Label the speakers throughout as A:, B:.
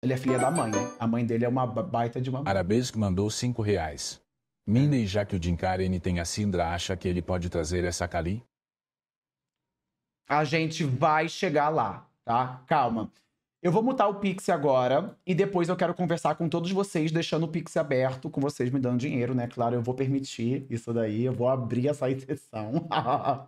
A: Ele é filha da mãe, né?
B: A mãe dele é uma baita de uma mãe. Arabesco mandou cinco reais. Mindy já que o Dinkarene tem a Sindra, acha que ele pode trazer essa Kali? A gente vai chegar lá, tá? Calma. Eu vou mutar o Pix agora e depois eu quero conversar com todos vocês, deixando o Pix aberto, com vocês me dando dinheiro, né? Claro, eu vou permitir isso daí, eu vou abrir essa exceção.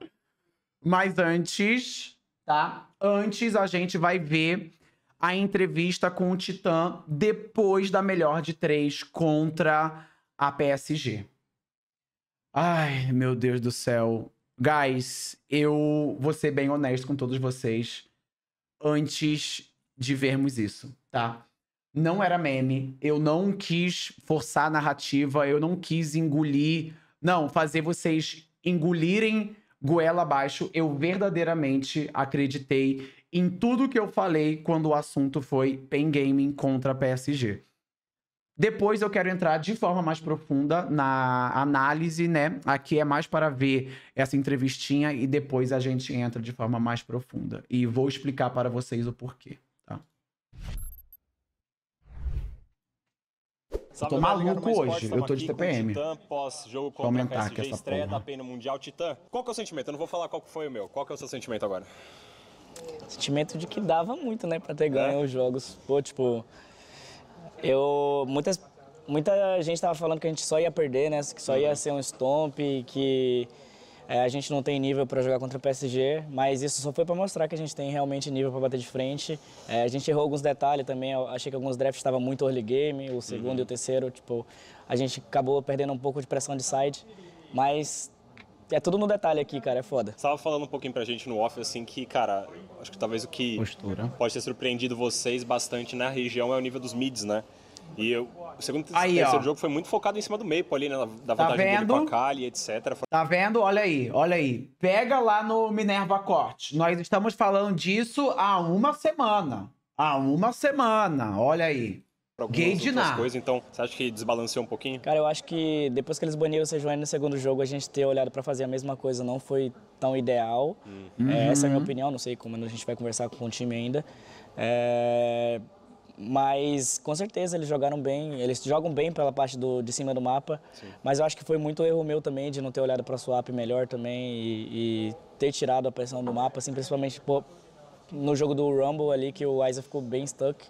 B: Mas antes, tá? Antes a gente vai ver a entrevista com o Titã depois da melhor de três contra a PSG. Ai, meu Deus do céu. Guys, eu vou ser bem honesto com todos vocês antes de vermos isso, tá? Não era meme, eu não quis forçar a narrativa, eu não quis engolir, não, fazer vocês engolirem goela abaixo. Eu verdadeiramente acreditei em tudo que eu falei quando o assunto foi Pen Gaming contra PSG. Depois eu quero entrar de forma mais profunda na análise, né? Aqui é mais para ver essa entrevistinha e depois a gente entra de forma mais profunda. E vou explicar para vocês o porquê, tá? Sábado, tô maluco hoje, eu tô de TPM. Titã,
C: pós jogo contra aumentar PSG, aqui estreia porra. da Pena Mundial Titã. Qual que é o sentimento? Eu não vou falar qual foi o meu. Qual que é o seu sentimento
A: agora? sentimento de que dava muito, né, para ter é. ganho os jogos. Pô, tipo, eu muitas muita gente tava falando que a gente só ia perder, né, que só ia uhum. ser um stomp, que é, a gente não tem nível para jogar contra o PSG, mas isso só foi para mostrar que a gente tem realmente nível para bater de frente. É, a gente errou alguns detalhes também, eu achei que alguns drafts estavam muito early game, o segundo uhum. e o terceiro, tipo, a gente acabou perdendo um pouco de pressão de side, mas é tudo no detalhe aqui, cara, é foda. Você
C: tava falando um pouquinho pra gente no off, assim, que, cara, acho que talvez o que Postura. pode ter surpreendido vocês bastante na região é o nível dos mids, né? E eu, o segundo aí, terceiro ó. jogo foi muito focado em cima do Maple ali, né? Da tá vantagem vendo? dele com a Kali, etc.
B: Tá vendo? Olha aí, olha aí. Pega lá no Minerva Corte. Nós estamos falando disso há uma semana. Há uma semana, olha aí
A: para algumas nada. outras coisas. Então, você acha que desbalanceou um pouquinho? Cara, eu acho que depois que eles baniram o Sejuani no segundo jogo, a gente ter olhado para fazer a mesma coisa não foi tão ideal. Uhum. É, essa é a minha uhum. opinião, não sei como a gente vai conversar com o time ainda. É... Mas com certeza eles jogaram bem, eles jogam bem pela parte do, de cima do mapa. Sim. Mas eu acho que foi muito erro meu também de não ter olhado para swap melhor também e, e, ter tirado a pressão do mapa, assim, principalmente pô, no jogo do Rumble ali que o Isa ficou bem stuck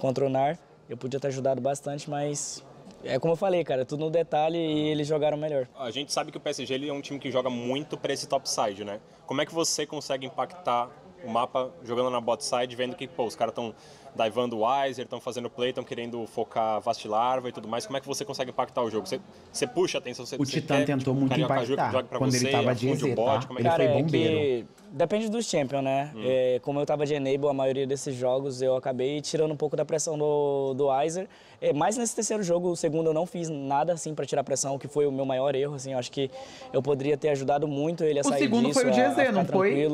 A: contra o Nar. Eu podia ter ajudado bastante, mas é como eu falei, cara, tudo no detalhe e eles jogaram melhor.
C: A gente sabe que o PSG ele é um time que joga muito para esse topside, né? Como é que você consegue impactar o mapa jogando na bot side, vendo que pô, os caras estão da Ivan do Weiser, estão fazendo play, estão querendo focar Vastilarva e tudo mais. Como é que você consegue impactar o jogo? Você, você puxa a atenção,
A: você O Titã tentou tipo, muito impactar quando
B: você, tá? é ele estava de EZ, bot, tá? Ele Cara, foi é bombeiro.
A: É depende dos champions, né? Hum. É, como eu estava de enable a maioria desses jogos, eu acabei tirando um pouco da pressão do, do Weiser. É, mas nesse terceiro jogo, o segundo, eu não fiz nada assim para tirar pressão, que foi o meu maior erro, assim. Eu acho que eu poderia ter ajudado muito ele a o sair disso. O segundo foi o de não foi?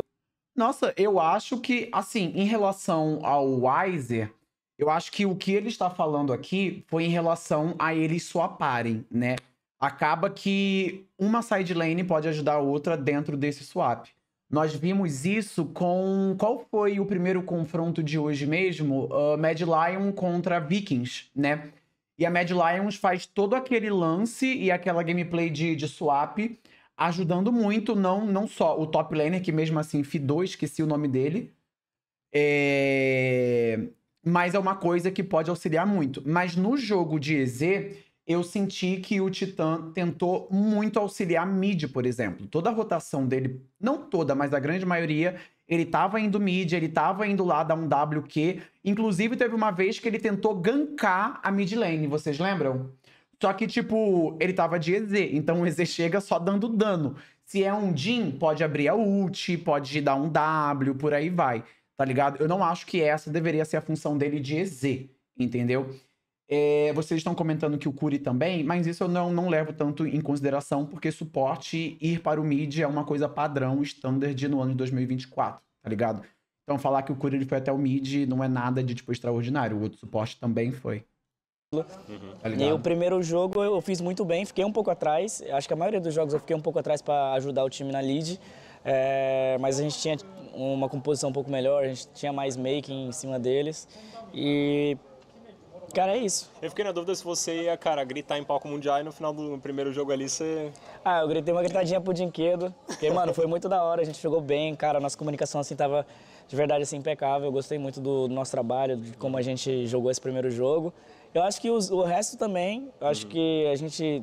B: Nossa, eu acho que, assim, em relação ao Wiser, eu acho que o que ele está falando aqui foi em relação a eles swaparem, né? Acaba que uma side lane pode ajudar a outra dentro desse swap. Nós vimos isso com. Qual foi o primeiro confronto de hoje mesmo? Uh, Mad Lion contra Vikings, né? E a Mad Lions faz todo aquele lance e aquela gameplay de, de swap ajudando muito, não, não só o top laner, que mesmo assim, F2, esqueci o nome dele. É... Mas é uma coisa que pode auxiliar muito. Mas no jogo de EZ, eu senti que o Titã tentou muito auxiliar mid, por exemplo. Toda a rotação dele, não toda, mas a grande maioria, ele tava indo mid, ele tava indo lá dar um WQ. Inclusive, teve uma vez que ele tentou gankar a mid lane, vocês lembram? Só que, tipo, ele tava de EZ, então o EZ chega só dando dano. Se é um Jin, pode abrir a ult, pode dar um W, por aí vai, tá ligado? Eu não acho que essa deveria ser a função dele de EZ, entendeu? É, vocês estão comentando que o Curi também, mas isso eu não, não levo tanto em consideração, porque suporte ir para o mid é uma coisa padrão, standard no ano de 2024, tá ligado? Então falar que o Curi ele foi até o mid não é nada de, tipo, extraordinário, o outro suporte também foi.
A: Uhum. Tá e o primeiro jogo eu fiz muito bem, fiquei um pouco atrás. Acho que a maioria dos jogos eu fiquei um pouco atrás para ajudar o time na lead. É, mas a gente tinha uma composição um pouco melhor, a gente tinha mais making em cima deles. E. Cara, é isso. Eu fiquei na dúvida se você ia, cara, gritar em palco mundial e no final do primeiro jogo ali você. Ah, eu gritei uma gritadinha pro Dinquedo. Porque, mano, foi muito da hora, a gente jogou bem, cara, nossa comunicação assim tava de verdade assim impecável. Eu gostei muito do, do nosso trabalho, de como a gente jogou esse primeiro jogo. Eu acho que os, o resto também, eu acho uhum. que a gente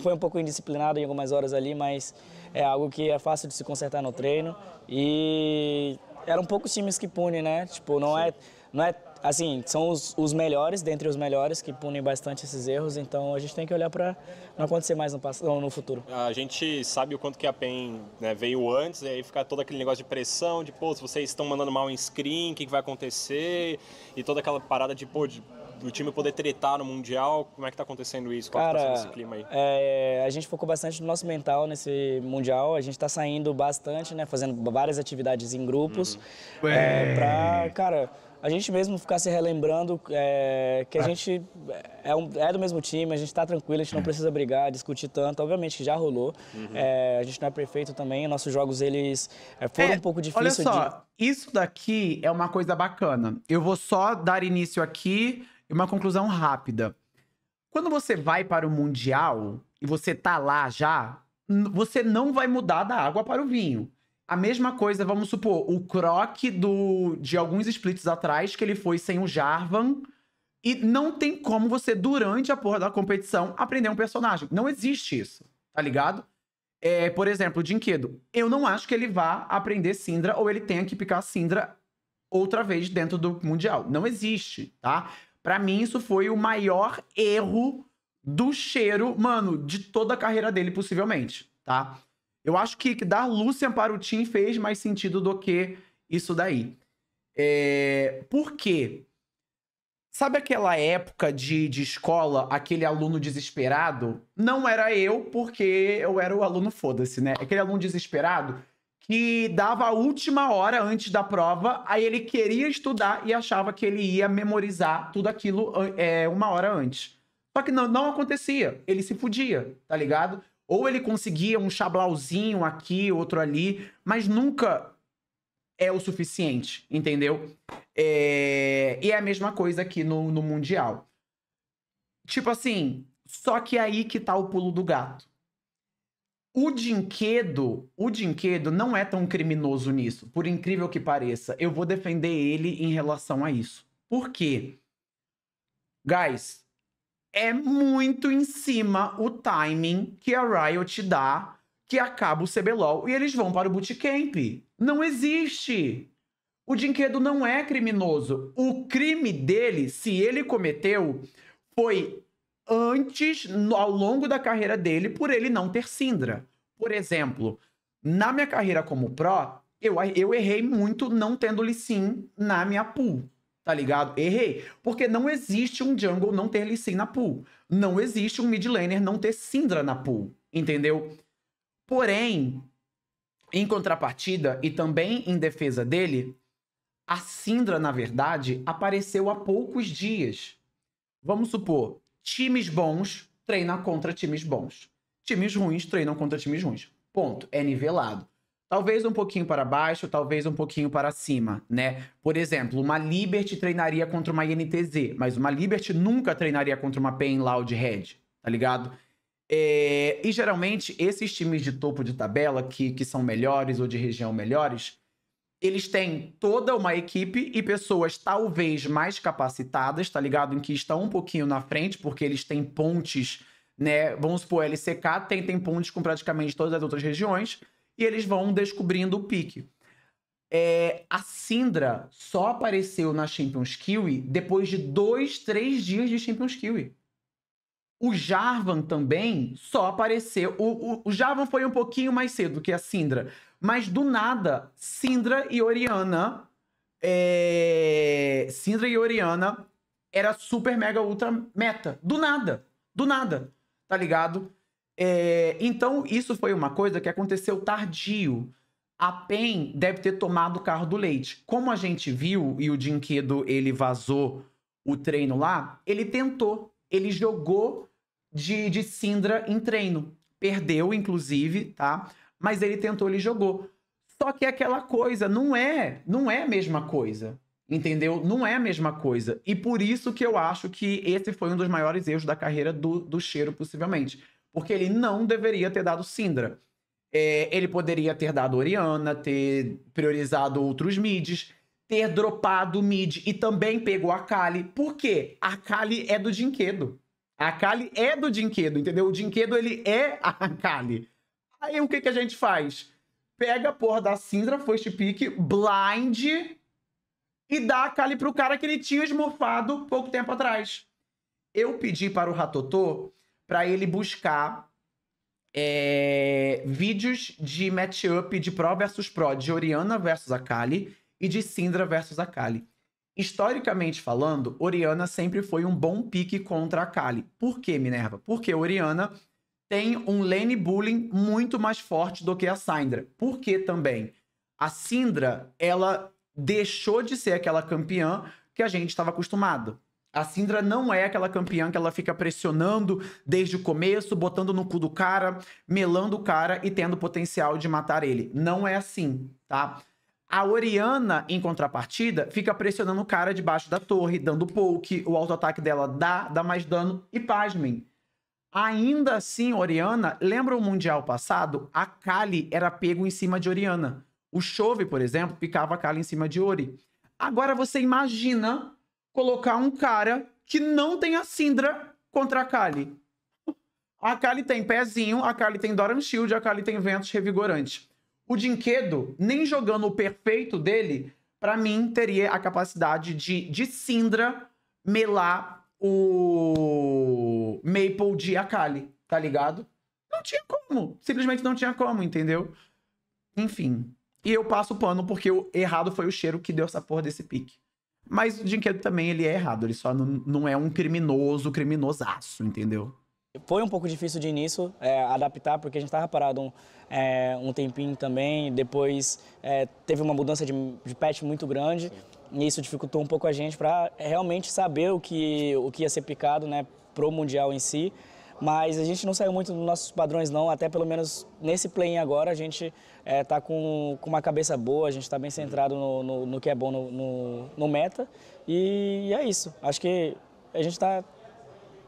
A: foi um pouco indisciplinado em algumas horas ali, mas é algo que é fácil de se consertar no treino. E eram poucos times que punem, né? Tipo, não Sim. é, não é assim, são os, os, melhores, dentre os melhores, que punem bastante esses erros, então a gente tem que olhar para não acontecer mais no, passado, no futuro.
C: A gente sabe o quanto que a PEN né, veio antes, e aí fica todo aquele negócio de pressão, de, pô, se vocês estão mandando mal em screen, o que, que vai acontecer, e toda aquela parada de, pô, de o time poder tretar no Mundial? Como é que está acontecendo isso? Qual tá Cara, tá esse
A: clima aí? É, a gente focou bastante no nosso mental nesse Mundial. A gente está saindo bastante, né? Fazendo várias atividades em grupos. Uhum. É, pra, cara, a gente mesmo ficar se relembrando é, que a ah. gente é, é, um, é, do mesmo time, a gente está tranquilo, a gente não uhum. precisa brigar, discutir tanto. Obviamente que já rolou. Uhum. É, a gente não é perfeito também. Nossos jogos eles é, foram é, um pouco difíceis. Olha só,
B: de... isso daqui é uma coisa bacana. Eu vou só dar início aqui e uma conclusão rápida. Quando você vai para o Mundial e você tá lá já, você não vai mudar da água para o vinho. A mesma coisa, vamos supor, o croque do, de alguns splits atrás, que ele foi sem o Jarvan. E não tem como você, durante a porra da competição, aprender um personagem. Não existe isso, tá ligado? É, por exemplo, o Jinkedo. Eu não acho que ele vá aprender Sindra ou ele tenha que picar Sindra outra vez dentro do Mundial. Não existe, tá? Para mim, isso foi o maior erro do cheiro, mano, de toda a carreira dele, possivelmente, tá? Eu acho que dar Lucian para o Tim fez mais sentido do que isso daí. É... Por quê? Sabe aquela época de, de escola, aquele aluno desesperado? Não era eu, porque eu era o aluno foda-se, né? Aquele aluno desesperado que dava a última hora antes da prova, aí ele queria estudar e achava que ele ia memorizar tudo aquilo é, uma hora antes. Só que não, não acontecia, ele se fudia, tá ligado? Ou ele conseguia um chablauzinho aqui, outro ali, mas nunca é o suficiente, entendeu? É... E é a mesma coisa aqui no, no Mundial. Tipo assim, só que aí que tá o pulo do gato. O Dinquedo, o Dinquedo não é tão criminoso nisso, por incrível que pareça. Eu vou defender ele em relação a isso. Por quê? Guys, é muito em cima o timing que a Riot dá que acaba o CBLOL e eles vão para o bootcamp. Não existe! O Dinquedo não é criminoso. O crime dele, se ele cometeu, foi antes, ao longo da carreira dele, por ele não ter Sindra. Por exemplo, na minha carreira como Pro, eu, eu errei muito não tendo Lee Sin na minha pool. Tá ligado? Errei. Porque não existe um jungle não ter Lee Sin na pool. Não existe um mid laner não ter Syndra na pool. Entendeu? Porém, em contrapartida e também em defesa dele, a Syndra, na verdade, apareceu há poucos dias. Vamos supor, Times bons treinam contra times bons. Times ruins treinam contra times ruins. Ponto. É nivelado. Talvez um pouquinho para baixo, talvez um pouquinho para cima, né? Por exemplo, uma Liberty treinaria contra uma INTZ, mas uma Liberty nunca treinaria contra uma Pain Loud Red, tá ligado? É... E geralmente, esses times de topo de tabela, que, que são melhores ou de região melhores, eles têm toda uma equipe e pessoas talvez mais capacitadas, tá ligado? Em que estão um pouquinho na frente, porque eles têm pontes, né? Vamos supor, LCK tem, tem pontes com praticamente todas as outras regiões, e eles vão descobrindo o pique. É, a Sindra só apareceu na Champions Kiwi depois de dois, três dias de Champions Kiwi. O Jarvan também só apareceu. O, o, o Jarvan foi um pouquinho mais cedo que a Sindra. Mas do nada, Sindra e Oriana. É... Sindra e Oriana era super mega ultra meta. Do nada. Do nada. Tá ligado? É... Então, isso foi uma coisa que aconteceu tardio. A PEN deve ter tomado o carro do leite. Como a gente viu e o Dinquedo ele vazou o treino lá, ele tentou. Ele jogou de, de Sindra em treino. Perdeu, inclusive, tá? Mas ele tentou, ele jogou. Só que é aquela coisa, não é, não é a mesma coisa. Entendeu? Não é a mesma coisa. E por isso que eu acho que esse foi um dos maiores erros da carreira do, do Cheiro, possivelmente. Porque ele não deveria ter dado Sindra. É, ele poderia ter dado Oriana, ter priorizado outros mids, ter dropado o mid e também pegou a Kali. Por quê? A Kali é do Dinquedo. A Kali é do Dinquedo, entendeu? O Dinquedo, ele é a Kali. Aí o que, que a gente faz? Pega a porra da Sindra, foste pique, blind e dá a Kali pro cara que ele tinha esmorfado pouco tempo atrás. Eu pedi para o Ratotô para ele buscar é, vídeos de matchup de Pro versus Pro, de Oriana versus Akali e de Syndra versus Akali. Historicamente falando, Oriana sempre foi um bom pique contra a Akali. Por que, Minerva? Porque Oriana tem um lane bullying muito mais forte do que a Syndra. Por que também? A Syndra, ela deixou de ser aquela campeã que a gente estava acostumado. A Syndra não é aquela campeã que ela fica pressionando desde o começo, botando no cu do cara, melando o cara e tendo potencial de matar ele. Não é assim, tá? A Oriana, em contrapartida, fica pressionando o cara debaixo da torre, dando poke, o auto-ataque dela dá, dá mais dano e pasmem Ainda assim, Oriana, lembra o Mundial passado? A Kali era pego em cima de Oriana. O Chove, por exemplo, ficava a Kali em cima de Ori. Agora você imagina colocar um cara que não tem a Sindra contra a Kali. A Kali tem pezinho, a Kali tem Doran Shield, a Kali tem Ventos Revigorante. O Dinquedo, nem jogando o perfeito dele, para mim teria a capacidade de, de Sindra melar o Maple de Akali, tá ligado? Não tinha como. Simplesmente não tinha como, entendeu? Enfim. E eu passo o pano porque o errado foi o cheiro que deu essa porra desse pique. Mas o Jinkedo também, ele é errado. Ele só não, não é um criminoso, criminosaço, entendeu?
A: Foi um pouco difícil de início é, adaptar, porque a gente tava parado um, é, um tempinho também. Depois é, teve uma mudança de, de patch muito grande. Sim. E isso dificultou um pouco a gente para realmente saber o que, o que ia ser picado né, pro Mundial em si. Mas a gente não saiu muito dos nossos padrões não, até pelo menos nesse play agora a gente é, tá com, com uma cabeça boa, a gente está bem centrado no, no, no, que é bom no, no, no meta. E, e é isso, acho que a gente está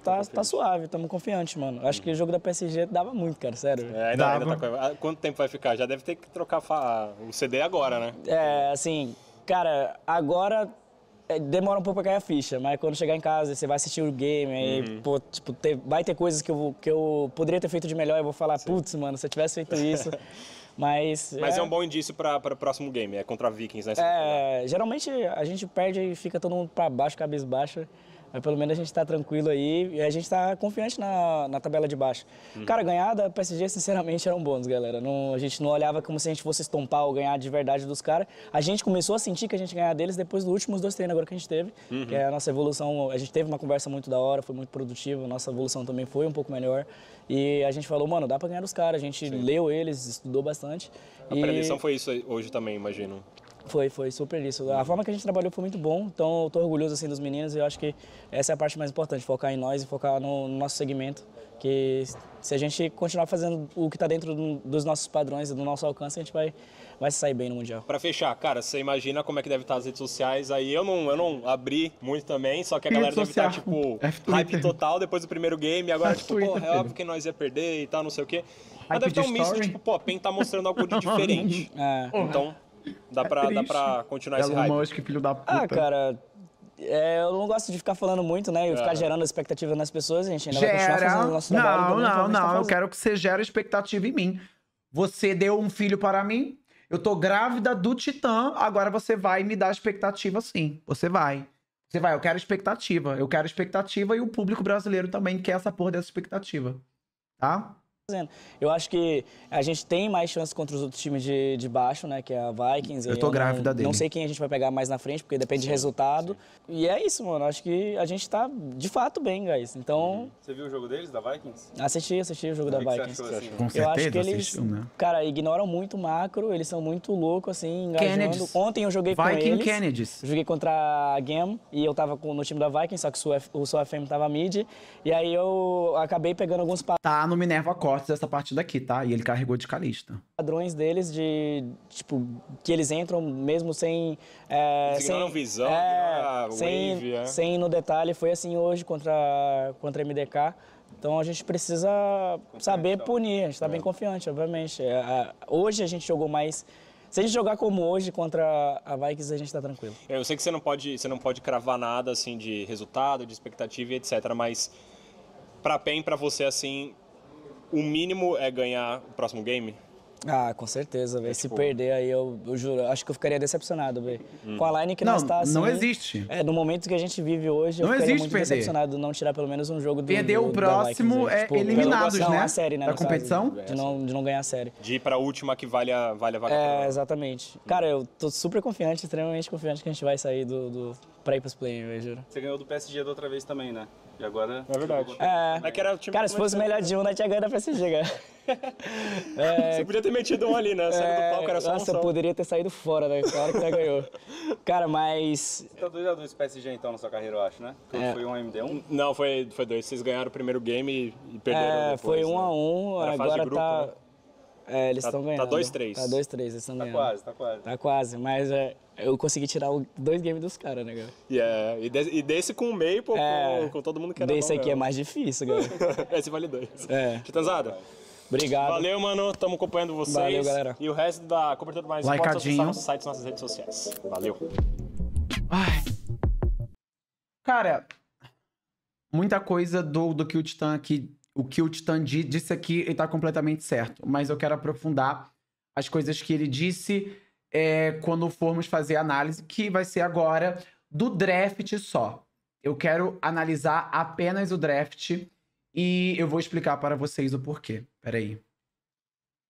A: tá, tá, tá, tá suave, estamos confiantes, mano. Acho que o uhum. jogo da PSG dava muito, cara, sério. É, ainda, ainda tá... Ah,
C: quanto tempo vai ficar? Já deve ter que trocar o CD agora, né? É,
A: assim, Cara, agora é, demora um pouco pra cair a ficha, mas quando chegar em casa, você vai assistir o game, aí, uhum. pô, tipo, ter, vai ter coisas que eu, que eu poderia ter feito de melhor, eu vou falar, putz, mano, se eu tivesse feito isso. mas. Mas é... é, um
C: bom indício para o próximo game, é contra Vikings,
A: né? É, é, geralmente a gente perde e fica todo mundo pra baixo, cabeça baixa. Mas pelo menos a gente está tranquilo aí e a gente está confiante na, na tabela de baixo. Hum. Cara, ganhar da PSG, sinceramente, era um bônus, galera. Não, a gente não olhava como se a gente fosse estompar ou ganhar de verdade dos caras. A gente começou a sentir que a gente ganhar deles depois dos últimos dois treinos agora que a gente teve. Uhum. Que é a nossa evolução, a gente teve uma conversa muito da hora, foi muito produtiva, nossa evolução também foi um pouco melhor. E a gente falou, mano, dá pra ganhar dos caras. A gente Sim. leu eles, estudou bastante. A e...
C: foi isso hoje também, imagino.
A: Foi, foi super isso. A forma que a gente trabalhou foi muito bom, então eu tô orgulhoso assim dos meninos e eu acho que essa é a parte mais importante, focar em nós e focar no, no nosso segmento, que se a gente continuar fazendo o que está dentro do, dos nossos padrões e do nosso alcance, a gente vai, vai sair bem no Mundial.
C: Para fechar, cara, você imagina como é que deve estar as redes sociais, aí eu não, eu não abri muito também, só que a galera deve estar, tipo, é hype total depois do primeiro game, agora, é tipo, pô, é óbvio que nós ia perder e tal, não sei o quê. Mas deve ter um misto, tipo, pô, Pen tá mostrando algo de diferente.
A: É. Então...
C: Dá é pra, dá pra continuar é esse hype. Musk,
A: filho da ah, puta. Ah, cara, é, eu não gosto de ficar falando muito, né? E é. ficar gerando expectativa nas pessoas, a gente ainda gera... vai continuar fazendo o nosso não, trabalho. Não, não, não. Tá eu
B: quero que você gere expectativa em mim. Você deu um filho para mim, eu tô grávida do Titã, agora você vai me dar expectativa sim. Você vai. Você vai, eu quero expectativa. Eu quero expectativa e o público brasileiro também quer essa porra dessa expectativa. Tá?
A: fazendo. Eu acho que a gente tem mais chance contra os outros times de, de baixo, né? Que é a Vikings. Eu tô eu grávida não, dele. Não sei quem a gente vai pegar mais na frente, porque depende sim, de resultado. Sim. E é isso, mano. Acho que a gente tá de fato bem, guys. Então. Uhum.
C: Você viu o jogo deles, da Vikings?
A: Assisti, assisti o jogo da Vikings. Assim? Com eu certeza, acho que eles. Assistiu, né? Cara, ignoram muito o macro, eles são muito loucos, assim, engajando. Kennedys. Ontem eu joguei Viking com eles. Viking Kennedys. Joguei contra a Gam e eu tava no time da Vikings, só que o seu FM tava mid. E aí eu acabei pegando alguns. Tá no Minerva Costa fortes essa
B: partida aqui, tá? E ele carregou de Calista.
A: Padrões deles de, tipo, que eles entram mesmo sem... É, sem visão, é, sem, wave, é. sem no detalhe. Foi assim hoje contra, contra a MDK. Então a gente precisa saber então. punir. A gente tá é. bem confiante, obviamente. É, é, hoje a gente jogou mais... Se a gente jogar como hoje contra a Vikings, a gente tá tranquilo.
C: É, eu sei que você não pode, você não pode cravar nada assim de resultado, de expectativa e etc, mas para PEN, para você assim, o mínimo é ganhar o próximo game?
A: Ah, com certeza, velho. É, tipo... Se perder aí, eu, eu, juro, acho que eu ficaria decepcionado, velho. Hum. Com a line que não, nós tá, assim. Não existe. É, no momento que a gente vive hoje, eu não ficaria muito perder. decepcionado não tirar pelo menos um jogo do Perder o próximo é tipo, eliminados, é né? A série, né? Da competição. Caso, de, não, de não ganhar a série. De ir pra última que vale a, vale a vaga. É, exatamente. Hum. Cara, eu tô super confiante, extremamente confiante que a gente vai sair do, do pra ir pros play, velho, juro.
C: Você ganhou do PSG da outra vez também, né? E agora. É verdade. É. é que era o time cara, se fosse melhor de um, nós tinha
A: ganho da PSG, cara. é... Você podia ter metido um ali, né? Saindo é... do palco era só Nossa, eu poderia ter saído fora, né? Claro que nós ganhou. Cara, mas. Você tá
C: dois a dois PSG então na sua carreira, eu acho, né? Porque é. Foi um MD1? Não, foi, foi dois. Vocês ganharam o primeiro game e, e perderam. É, depois, foi um né? a
A: um. Era agora grupo, tá. Né? É, eles estão tá, tá, ganhando. Tá 2-3. Tá 2-3, eles estão tá ganhando. Tá quase, tá quase. Tá quase, mas é, eu consegui tirar o, dois games dos caras, né, galera?
C: Yeah. E, é, de, e desse com o Maple, é, com, com, todo mundo que Desse não, aqui é né? mais difícil, galera. Esse vale dois. É. Titanzada. Tá Obrigado. Valeu, mano. Tamo acompanhando vocês. Valeu, galera. E o resto da cobertura mais like pode acessar site sites, nossas redes sociais. Valeu. Ai. Cara,
B: muita coisa do, do que o Titã aqui o que o Titandi disse aqui está completamente certo, mas eu quero aprofundar as coisas que ele disse é, quando formos fazer a análise, que vai ser agora do draft só. Eu quero analisar apenas o draft e eu vou explicar para vocês o porquê. Peraí.